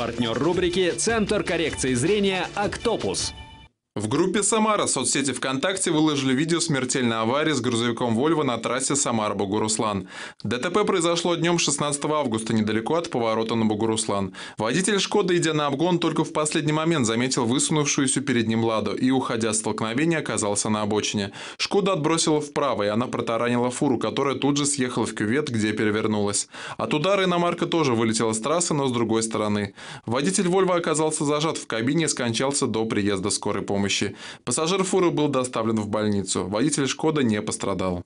Партнер рубрики «Центр коррекции зрения «Октопус». В группе «Самара» соцсети ВКонтакте выложили видео смертельной аварии с грузовиком «Вольво» на трассе «Самара-Бугуруслан». ДТП произошло днем 16 августа недалеко от поворота на Бугуруслан. Водитель «Шкода», идя на обгон, только в последний момент заметил высунувшуюся перед ним «Ладу» и, уходя от столкновения, оказался на обочине. «Шкода» отбросила вправо, и она протаранила фуру, которая тут же съехала в кювет, где перевернулась. От удара иномарка тоже вылетела с трассы, но с другой стороны. Водитель «Вольво» оказался зажат в кабине и скончался до приезда скорой помощи помощи. Пассажир фуры был доставлен в больницу. Водитель «Шкода» не пострадал.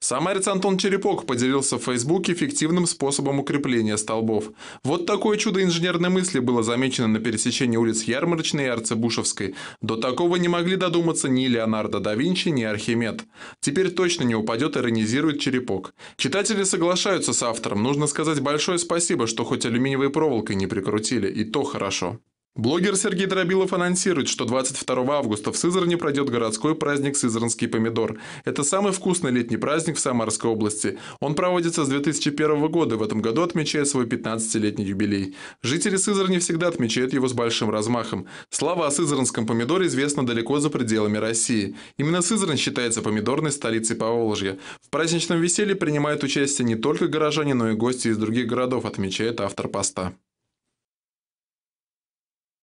Самарец Антон Черепок поделился в Фейсбуке эффективным способом укрепления столбов. Вот такое чудо инженерной мысли было замечено на пересечении улиц Ярмарочной и Арцебушевской. До такого не могли додуматься ни Леонардо да Винчи, ни Архимед. Теперь точно не упадет иронизирует Черепок. Читатели соглашаются с автором. Нужно сказать большое спасибо, что хоть алюминиевой проволокой не прикрутили, и то хорошо. Блогер Сергей Дробилов анонсирует, что 22 августа в Сызране пройдет городской праздник «Сызранский помидор». Это самый вкусный летний праздник в Самарской области. Он проводится с 2001 года, в этом году отмечает свой 15-летний юбилей. Жители Сызрани всегда отмечают его с большим размахом. Слава о сызранском помидоре известна далеко за пределами России. Именно Сызрань считается помидорной столицей Поволжья. В праздничном веселье принимают участие не только горожане, но и гости из других городов, отмечает автор поста.